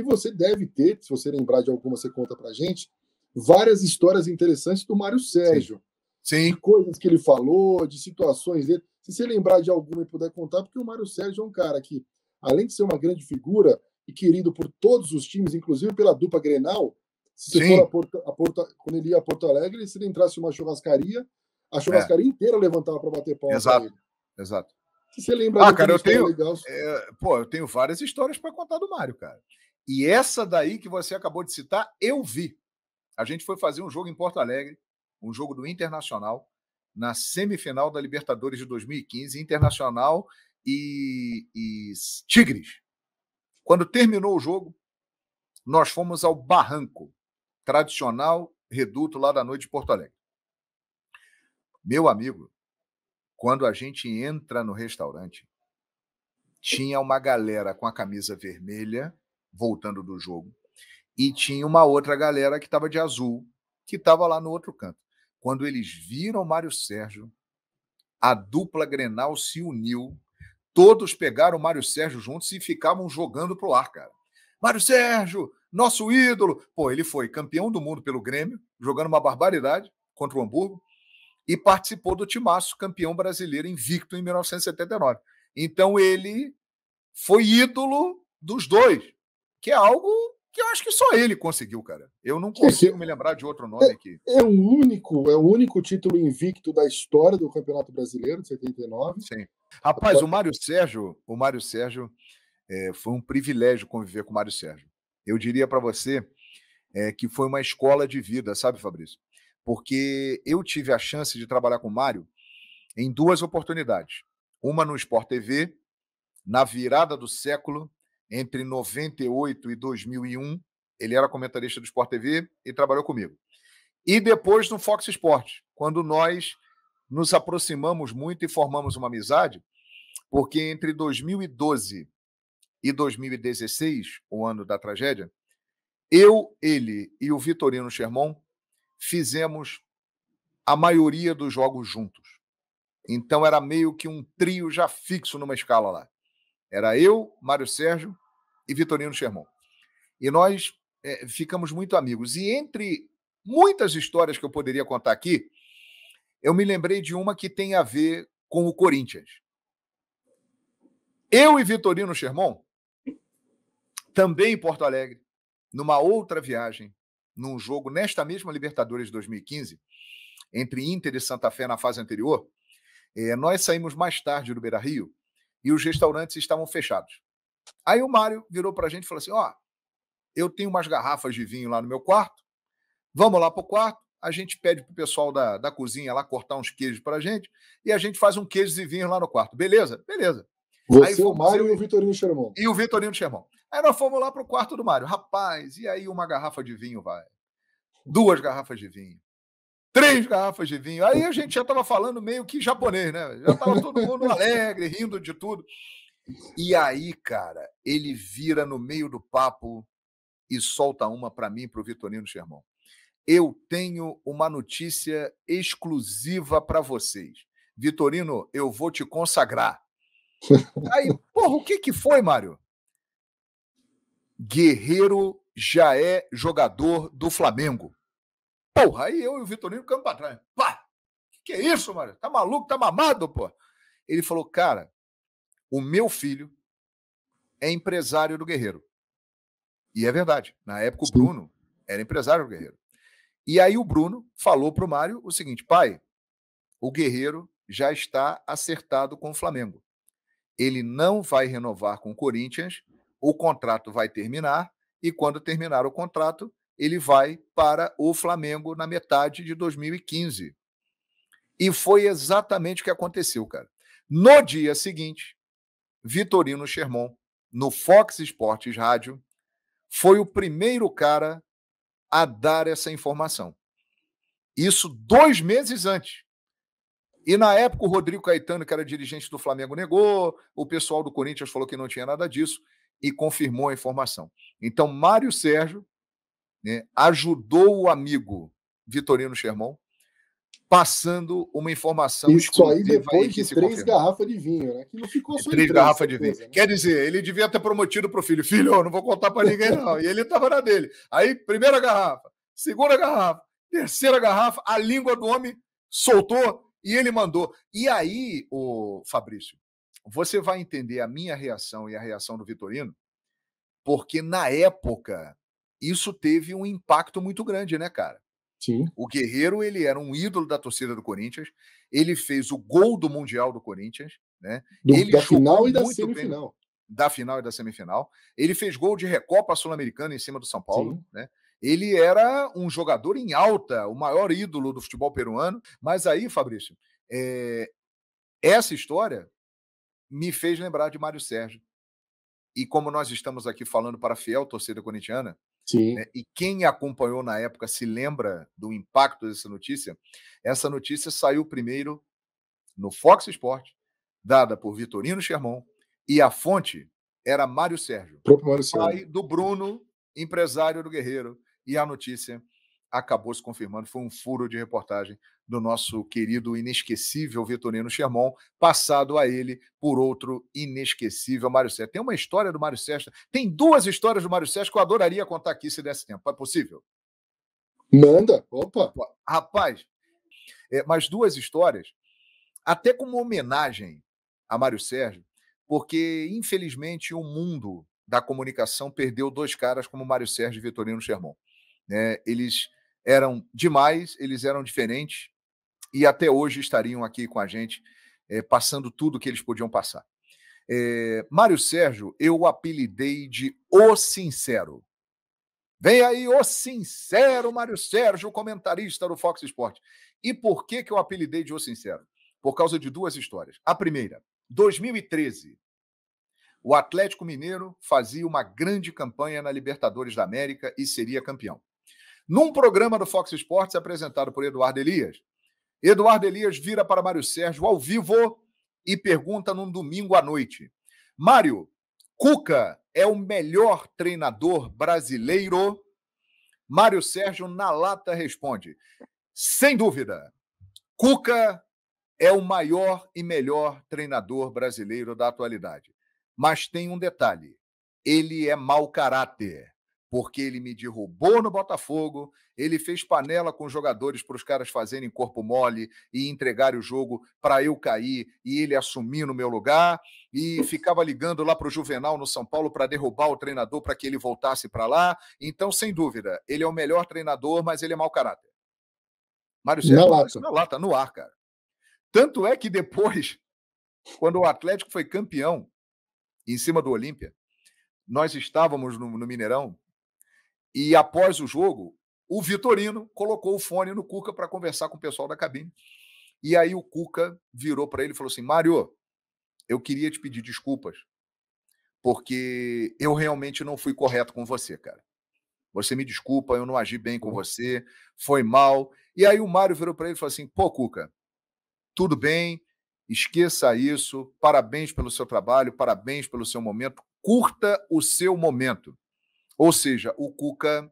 E você deve ter, se você lembrar de alguma, você conta pra gente, várias histórias interessantes do Mário Sérgio. Sim. Sim. De coisas que ele falou, de situações dele. Se você lembrar de alguma e puder contar, porque o Mário Sérgio é um cara que, além de ser uma grande figura e querido por todos os times, inclusive pela dupla Grenal, se Sim. for a Porto, a Porto, quando ele ia a Porto Alegre, se ele entrasse uma churrascaria, a é. churrascaria é. inteira levantava para bater palma. Exato, exato. Se você lembra ah, cara, eu é tenho, legal... é, pô, eu tenho várias histórias para contar do Mário, cara. E essa daí que você acabou de citar, eu vi. A gente foi fazer um jogo em Porto Alegre, um jogo do Internacional, na semifinal da Libertadores de 2015, Internacional e, e Tigres. Quando terminou o jogo, nós fomos ao Barranco, tradicional reduto lá da noite de Porto Alegre. Meu amigo, quando a gente entra no restaurante, tinha uma galera com a camisa vermelha voltando do jogo. E tinha uma outra galera que estava de azul, que estava lá no outro canto. Quando eles viram Mário Sérgio, a dupla Grenal se uniu, todos pegaram o Mário Sérgio juntos e ficavam jogando pro ar, cara. Mário Sérgio, nosso ídolo! Pô, ele foi campeão do mundo pelo Grêmio, jogando uma barbaridade contra o Hamburgo, e participou do Timaço, campeão brasileiro invicto em 1979. Então ele foi ídolo dos dois que é algo que eu acho que só ele conseguiu, cara. Eu não consigo me lembrar de outro nome é, aqui. É o único, é o único título invicto da história do Campeonato Brasileiro de 79. Sim. Rapaz, o Mário Sérgio, o Mário Sérgio é, foi um privilégio conviver com o Mário Sérgio. Eu diria para você é, que foi uma escola de vida, sabe, Fabrício? Porque eu tive a chance de trabalhar com o Mário em duas oportunidades. Uma no Sport TV, na virada do século, entre 98 e 2001. Ele era comentarista do Sport TV e trabalhou comigo. E depois no Fox Sports, quando nós nos aproximamos muito e formamos uma amizade, porque entre 2012 e 2016, o ano da tragédia, eu, ele e o Vitorino Sherman fizemos a maioria dos jogos juntos. Então era meio que um trio já fixo numa escala lá. Era eu, Mário Sérgio e Vitorino Sherman. E nós é, ficamos muito amigos. E entre muitas histórias que eu poderia contar aqui, eu me lembrei de uma que tem a ver com o Corinthians. Eu e Vitorino Sherman, também em Porto Alegre, numa outra viagem, num jogo nesta mesma Libertadores 2015, entre Inter e Santa Fé na fase anterior, é, nós saímos mais tarde do Beira Rio e os restaurantes estavam fechados. Aí o Mário virou para a gente e falou assim: ó, oh, eu tenho umas garrafas de vinho lá no meu quarto, vamos lá para o quarto, a gente pede para o pessoal da, da cozinha lá cortar uns queijos para a gente e a gente faz um queijo e vinho lá no quarto. Beleza? Beleza. Você, fomos, o Mário e o Vitorino Xermão. E o Vitorino Xermão. Aí nós fomos lá para o quarto do Mário. Rapaz, e aí uma garrafa de vinho vai? Duas garrafas de vinho. Três garrafas de vinho. Aí a gente já estava falando meio que japonês, né? Já estava todo mundo alegre, rindo de tudo. E aí, cara, ele vira no meio do papo e solta uma para mim para o Vitorino Germão. Eu tenho uma notícia exclusiva para vocês. Vitorino, eu vou te consagrar. Aí, porra, o que, que foi, Mário? Guerreiro já é jogador do Flamengo. Porra, aí eu e o Vitorino ficamos para trás. Pá! Que, que é isso, Mário? Tá maluco, tá mamado, pô? Ele falou, cara, o meu filho é empresário do Guerreiro. E é verdade. Na época, o Bruno era empresário do Guerreiro. E aí, o Bruno falou para o Mário o seguinte: pai, o Guerreiro já está acertado com o Flamengo. Ele não vai renovar com o Corinthians, o contrato vai terminar, e quando terminar o contrato, ele vai para o Flamengo na metade de 2015. E foi exatamente o que aconteceu, cara. No dia seguinte, Vitorino Sherman, no Fox Sports Rádio, foi o primeiro cara a dar essa informação. Isso dois meses antes. E na época o Rodrigo Caetano, que era dirigente do Flamengo, negou, o pessoal do Corinthians falou que não tinha nada disso e confirmou a informação. Então, Mário Sérgio né, ajudou o amigo Vitorino Sherman passando uma informação. Isso aí depois de três garrafas de vinho, né? Que não ficou só três, três garrafas de vinho. né? Quer dizer, ele devia ter prometido para o filho: filho, não vou contar para ninguém, não. E ele estava na dele. Aí, primeira garrafa, segunda garrafa, terceira garrafa, a língua do homem soltou e ele mandou. E aí, o Fabrício, você vai entender a minha reação e a reação do Vitorino, porque na época isso teve um impacto muito grande, né, cara? Sim. O Guerreiro, ele era um ídolo da torcida do Corinthians. Ele fez o gol do Mundial do Corinthians, né? Do, ele da final e da semifinal. Bem, da final e da semifinal. Ele fez gol de Recopa Sul-Americana em cima do São Paulo, né? Ele era um jogador em alta, o maior ídolo do futebol peruano. Mas aí, Fabrício, é... essa história me fez lembrar de Mário Sérgio. E como nós estamos aqui falando para a fiel torcida corintiana, Sim. Né? E quem acompanhou na época se lembra do impacto dessa notícia? Essa notícia saiu primeiro no Fox Sport, dada por Vitorino Sherman, e a fonte era Mário Sérgio, Mário Sérgio. pai do Bruno, empresário do Guerreiro, e a notícia acabou se confirmando, foi um furo de reportagem do nosso querido inesquecível Vitorino Sherman, passado a ele por outro inesquecível Mário Sérgio. Tem uma história do Mário Sérgio, tem duas histórias do Mário Sérgio que eu adoraria contar aqui se desse tempo. É possível? Manda, opa! Rapaz, é, mais duas histórias, até como homenagem a Mário Sérgio, porque infelizmente o mundo da comunicação perdeu dois caras como Mário Sérgio e Vitorino Sherman. Né? Eles eram demais, eles eram diferentes e até hoje estariam aqui com a gente, é, passando tudo que eles podiam passar. É, Mário Sérgio, eu apelidei de O Sincero. Vem aí o sincero Mário Sérgio, comentarista do Fox Sports. E por que, que eu apelidei de o sincero? Por causa de duas histórias. A primeira, 2013, o Atlético Mineiro fazia uma grande campanha na Libertadores da América e seria campeão. Num programa do Fox Sports apresentado por Eduardo Elias, Eduardo Elias vira para Mário Sérgio ao vivo e pergunta num domingo à noite: Mário, Cuca é o melhor treinador brasileiro? Mário Sérgio, na lata, responde: sem dúvida, Cuca é o maior e melhor treinador brasileiro da atualidade. Mas tem um detalhe: ele é mau caráter porque ele me derrubou no Botafogo, ele fez panela com os jogadores para os caras fazerem corpo mole e entregar o jogo para eu cair e ele assumir no meu lugar, e ficava ligando lá para o Juvenal no São Paulo para derrubar o treinador para que ele voltasse para lá. Então, sem dúvida, ele é o melhor treinador, mas ele é mau caráter. Mário Sérgio, na lata. na lata, no ar, cara. Tanto é que depois, quando o Atlético foi campeão em cima do Olímpia, nós estávamos no, no Mineirão, e após o jogo, o Vitorino colocou o fone no Cuca para conversar com o pessoal da cabine. E aí o Cuca virou para ele e falou assim: Mário, eu queria te pedir desculpas, porque eu realmente não fui correto com você, cara. Você me desculpa, eu não agi bem com uhum. você, foi mal. E aí o Mário virou para ele e falou assim: pô, Cuca, tudo bem, esqueça isso, parabéns pelo seu trabalho, parabéns pelo seu momento, curta o seu momento. Ou seja, o Cuca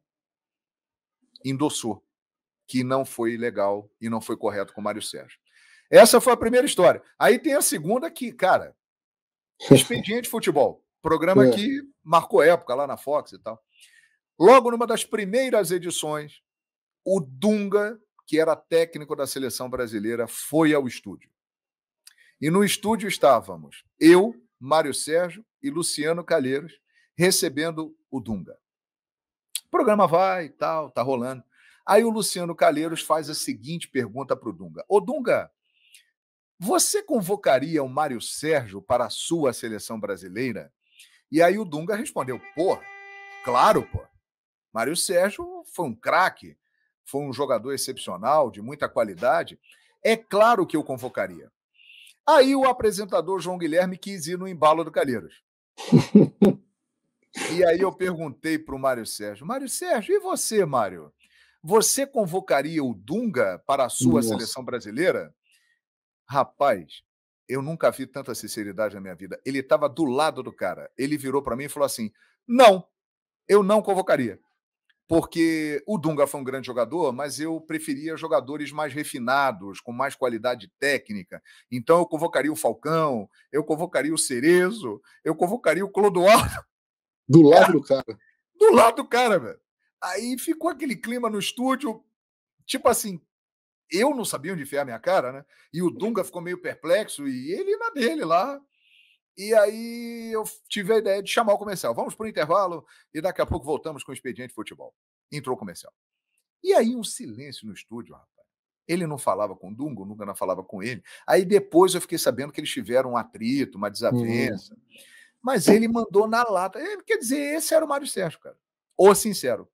endossou que não foi legal e não foi correto com o Mário Sérgio. Essa foi a primeira história. Aí tem a segunda que, cara, expediente futebol, programa é. que marcou época lá na Fox e tal. Logo numa das primeiras edições, o Dunga, que era técnico da seleção brasileira, foi ao estúdio. E no estúdio estávamos eu, Mário Sérgio e Luciano Calheiros, recebendo o Dunga. O programa vai e tal, tá rolando. Aí o Luciano Calheiros faz a seguinte pergunta para o Dunga: Ô Dunga, você convocaria o Mário Sérgio para a sua seleção brasileira? E aí o Dunga respondeu: Pô, claro, pô. Mário Sérgio foi um craque, foi um jogador excepcional, de muita qualidade. É claro que eu convocaria. Aí o apresentador João Guilherme quis ir no embalo do Calheiros. E aí eu perguntei para o Mário Sérgio: Mário Sérgio, e você, Mário? Você convocaria o Dunga para a sua Nossa. seleção brasileira? Rapaz, eu nunca vi tanta sinceridade na minha vida. Ele estava do lado do cara. Ele virou para mim e falou assim: Não, eu não convocaria. Porque o Dunga foi um grande jogador, mas eu preferia jogadores mais refinados, com mais qualidade técnica. Então eu convocaria o Falcão, eu convocaria o Cerezo, eu convocaria o Clodoaldo. Do lado do cara. Do lado do cara, velho. Aí ficou aquele clima no estúdio, tipo assim, eu não sabia onde enfiar minha cara, né? E o Dunga ficou meio perplexo e ele na dele lá. E aí eu tive a ideia de chamar o comercial. Vamos para o intervalo e daqui a pouco voltamos com o expediente de futebol. Entrou o comercial. E aí um silêncio no estúdio, rapaz. Ele não falava com o Dunga, o Dunga não falava com ele. Aí depois eu fiquei sabendo que eles tiveram um atrito, uma desavença. Uhum mas ele mandou na lata. quer dizer, esse era o Mário Sérgio, cara. Ou sincero.